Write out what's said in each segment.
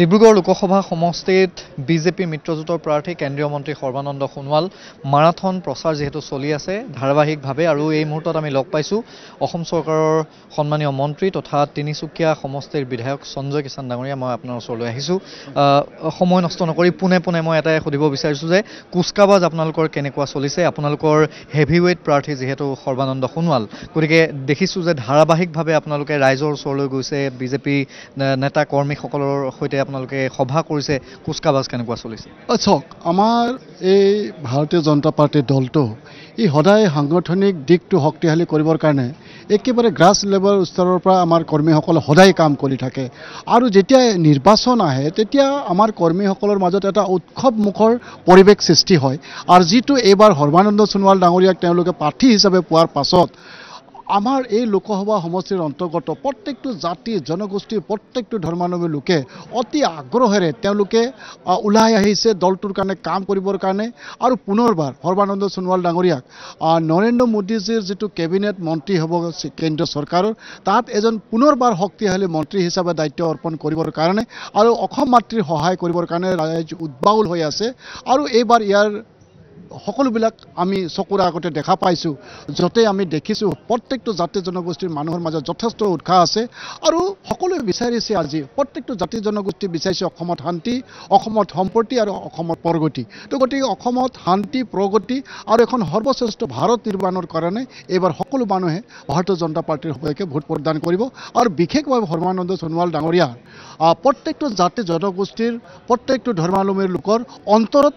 ডিব্ৰুগড় লোকসভা সমষ্টিত বিজেপি মিত্ৰজোঁটৰ প্ৰাৰ্থী কেন্দ্ৰীয় মন্ত্ৰী সৰ্বানন্দ সোণোৱাল মাৰাথন প্ৰচাৰ যিহেতু চলি আছে ধাৰাবাহিকভাৱে আৰু এই মুহূৰ্তত আমি লগ পাইছোঁ অসম চৰকাৰৰ সন্মানীয় মন্ত্ৰী তথা তিনিচুকীয়া সমষ্টিৰ বিধায়ক সঞ্জয় কিষাণ ডাঙৰীয়া মই আপোনাৰ ওচৰলৈ আহিছোঁ সময় নষ্ট নকৰি পোনে পোনে মই এটাই সুধিব বিচাৰিছোঁ যে কুচকাবাজ আপোনালোকৰ কেনেকুৱা চলিছে আপোনালোকৰ হেভি ৱেইট প্ৰাৰ্থী যিহেতু সৰ্বানন্দ সোণোৱাল গতিকে দেখিছোঁ যে ধাৰাবাহিকভাৱে আপোনালোকে ৰাইজৰ ওচৰলৈ গৈছে বিজেপি নেতা কৰ্মীসকলৰ সৈতে আপোনালোকে সভা কৰিছে কুচকাবাজ কেনেকুৱা চলিছে চাওক আমাৰ এই ভাৰতীয় জনতা পাৰ্টীৰ দলটো ই সদায় সাংগঠনিক দিশটো শক্তিশালী কৰিবৰ কাৰণে একেবাৰে গ্ৰাছ লেভেল স্তৰৰ পৰা আমাৰ কৰ্মীসকলে সদায় কাম কৰি থাকে আৰু যেতিয়া নিৰ্বাচন আহে তেতিয়া আমাৰ কৰ্মীসকলৰ মাজত এটা উৎসৱমুখৰ পৰিৱেশ সৃষ্টি হয় আৰু যিটো এইবাৰ সৰ্বানন্দ সোণোৱাল ডাঙৰীয়াক তেওঁলোকে প্ৰাৰ্থী হিচাপে পোৱাৰ পাছত আমাৰ এই লোকসভা সমষ্টিৰ অন্তৰ্গত প্ৰত্যেকটো জাতি জনগোষ্ঠীৰ প্ৰত্যেকটো ধৰ্মাৱলম্বী লোকে অতি আগ্ৰহেৰে তেওঁলোকে ওলাই আহিছে দলটোৰ কাৰণে কাম কৰিবৰ কাৰণে আৰু পুনৰবাৰ সৰ্বানন্দ সোণোৱাল ডাঙৰীয়াক নৰেন্দ্ৰ মোদীজীৰ যিটো কেবিনেট মন্ত্ৰী হ'ব কেন্দ্ৰীয় চৰকাৰৰ তাত এজন পুনৰবাৰ শক্তিশালী মন্ত্ৰী হিচাপে দায়িত্ব অৰ্পণ কৰিবৰ কাৰণে আৰু অসম মাতৃৰ সহায় কৰিবৰ কাৰণে ৰাইজ উদ্বাউল হৈ আছে আৰু এইবাৰ ইয়াৰ সকলোবিলাক আমি চকুৰ আগতে দেখা পাইছোঁ য'তে আমি দেখিছোঁ প্ৰত্যেকটো জাতি জনগোষ্ঠীৰ মানুহৰ মাজত যথেষ্ট উৎসাহ আছে আৰু সকলোৱে বিচাৰিছে আজি প্ৰত্যেকটো জাতি জনগোষ্ঠী বিচাৰিছে অসমত শান্তি অসমত সম্পত্তি আৰু অসমত প্ৰগতি তো গতিকে অসমত শান্তি প্ৰগতি আৰু এখন সৰ্বশ্ৰেষ্ঠ ভাৰত নিৰ্মাণৰ কাৰণে এইবাৰ সকলো মানুহে ভাৰতীয় জনতা পাৰ্টীৰ সপক্ষে ভোট প্ৰদান কৰিব আৰু বিশেষভাৱে সৰ্বানন্দ সোণোৱাল ডাঙৰীয়া প্ৰত্যেকটো জাতি জনগোষ্ঠীৰ প্ৰত্যেকটো ধৰ্মাৱলম্বীৰ লোকৰ অন্তৰত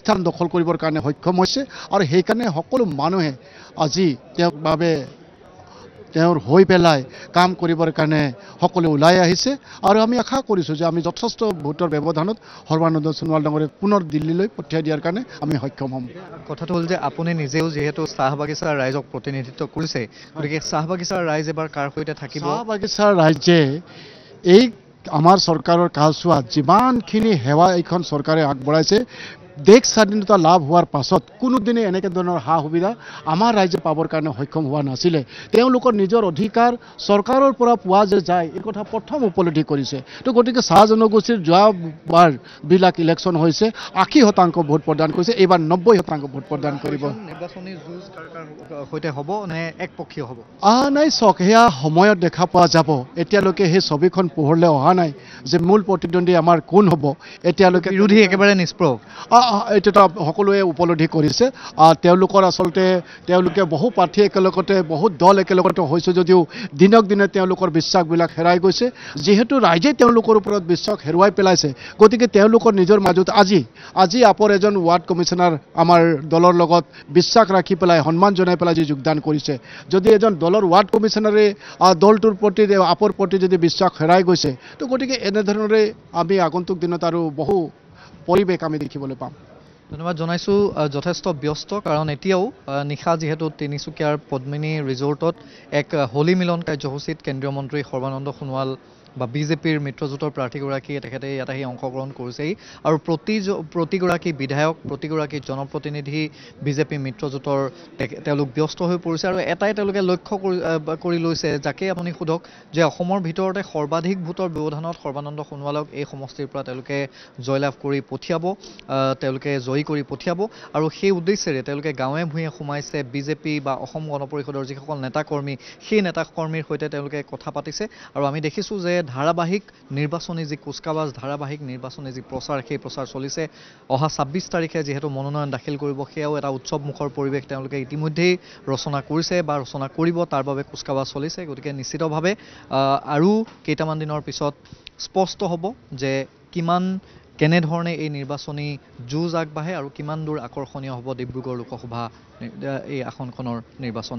স্থান দখল কৰিবৰ কাৰণে সক্ষম হৈছে আৰু সেইকাৰণে সকলো মানুহে আজি তেওঁৰ বাবে তেওঁৰ হৈ পেলাই কাম কৰিবৰ কাৰণে সকলোৱে ওলাই আহিছে আৰু আমি আশা কৰিছোঁ যে আমি যথেষ্ট ভোটৰ ব্যৱধানত সৰ্বানন্দ সোণোৱাল ডাঙৰে পুনৰ দিল্লীলৈ পঠিয়াই দিয়াৰ কাৰণে আমি সক্ষম হ'ম কথাটো হ'ল যে আপুনি নিজেও যিহেতু চাহ বাগিচাৰ ৰাইজক প্ৰতিনিধিত্ব কৰিছে গতিকে চাহ বাগিচাৰ ৰাইজ এবাৰ কাৰ সৈতে থাকিব চাহ বাগিচাৰ ৰাইজে এই আমাৰ চৰকাৰৰ কালচোৱাত যিমানখিনি সেৱা এইখন চৰকাৰে আগবঢ়াইছে দেশ স্বাধীনতা লাভ হোৱাৰ পাছত কোনোদিনে এনেকে ধৰণৰ সা সুবিধা আমাৰ ৰাইজে পাবৰ কাৰণে সক্ষম হোৱা নাছিলে তেওঁলোকৰ নিজৰ অধিকাৰ চৰকাৰৰ পৰা পোৱা যে যায় এই কথা প্ৰথম উপলব্ধি কৰিছে তো গতিকে চাহ জনগোষ্ঠীৰ যোৱাবাৰ বিলাক ইলেকশ্যন হৈছে আশী শতাংশ ভোট প্ৰদান কৰিছে এইবাৰ নব্বৈ শতাংশ ভোট প্ৰদান কৰিব নাই চক সেয়া সময়ত দেখা পোৱা যাব এতিয়ালৈকে সেই ছবিখন পোহৰলৈ অহা নাই যে মূল প্ৰতিদ্বন্দ্বী আমাৰ কোন হব এতিয়ালৈকে বিৰোধী একেবাৰে নিষ্প্ৰ এতিয়া সকলোৱে উপলব্ধি কৰিছে তেওঁলোকৰ আচলতে তেওঁলোকে বহু প্ৰাৰ্থী একেলগতে বহুত দল একেলগতে হৈছে যদিও দিনক দিনে তেওঁলোকৰ বিশ্বাসবিলাক হেৰাই গৈছে যিহেতু ৰাইজে তেওঁলোকৰ ওপৰত বিশ্বাস হেৰুৱাই পেলাইছে গতিকে তেওঁলোকৰ নিজৰ মাজত আজি আজি আপৰ এজন ৱাৰ্ড কমিশ্যনাৰ আমাৰ দলৰ লগত বিশ্বাস ৰাখি পেলাই সন্মান জনাই পেলাই যি যোগদান কৰিছে যদি এজন দলৰ ৱাৰ্ড কমিশ্যনাৰে দলটোৰ প্ৰতি আপৰ প্ৰতি যদি বিশ্বাস হেৰাই গৈছে তো গতিকে এনেধৰণৰে আমি আগন্তুক দিনত আৰু বহু পৰিৱেশ আমি দেখিবলৈ পাম ধন্যবাদ জনাইছো যথেষ্ট ব্যস্ত কাৰণ এতিয়াও নিশা যিহেতু তিনিচুকীয়াৰ পদ্মিনী ৰিজৰ্টত এক হোলী মিলন কাৰ্যসূচীত কেন্দ্ৰীয় মন্ত্ৰী সৰ্বানন্দ সোণোৱাল বা বিজেপিৰ মিত্ৰজোঁটৰ প্ৰাৰ্থীগৰাকীয়ে তেখেতে ইয়াত আহি অংশগ্ৰহণ কৰিছেহি আৰু প্ৰতিজ প্ৰতিগৰাকী বিধায়ক প্ৰতিগৰাকী জনপ্ৰতিনিধি বিজেপি মিত্ৰজোঁটৰ তেওঁলোক ব্যস্ত হৈ পৰিছে আৰু এটাই তেওঁলোকে লক্ষ্য কৰি লৈছে যাকেই আপুনি সোধক যে অসমৰ ভিতৰতে সৰ্বাধিক ভোটৰ ব্যৱধানত সৰ্বানন্দ সোণোৱালক এই সমষ্টিৰ পৰা তেওঁলোকে জয়লাভ কৰি পঠিয়াব তেওঁলোকে জয়ী কৰি পঠিয়াব আৰু সেই উদ্দেশ্যেৰে তেওঁলোকে গাঁৱে ভূঞে সোমাইছে বিজেপি বা অসম গণ পৰিষদৰ যিসকল নেতাকৰ্মী সেই নেতাকৰ্মীৰ সৈতে তেওঁলোকে কথা পাতিছে আৰু আমি দেখিছোঁ যে ধাৰাবাহিক নিৰ্বাচনী যি কুচকাৱাজ ধাৰাবাহিক নিৰ্বাচনী যি প্ৰচাৰ সেই প্ৰচাৰ চলিছে অহা ছাব্বিছ তাৰিখে যিহেতু মনোনয়ন দাখিল কৰিব সেয়াও এটা উৎসৱমুখৰ পৰিৱেশ তেওঁলোকে ইতিমধ্যেই ৰচনা কৰিছে বা ৰচনা কৰিব তাৰ বাবে কুচকাৱাজ চলিছে গতিকে নিশ্চিতভাৱে আৰু কেইটামান দিনৰ পিছত স্পষ্ট হব যে কিমান কেনেধৰণে এই নিৰ্বাচনী যুঁজ আগবাঢ়ে আৰু কিমান দূৰ আকৰ্ষণীয় হব ডিব্ৰুগড় লোকসভা এই আসনখনৰ নিৰ্বাচন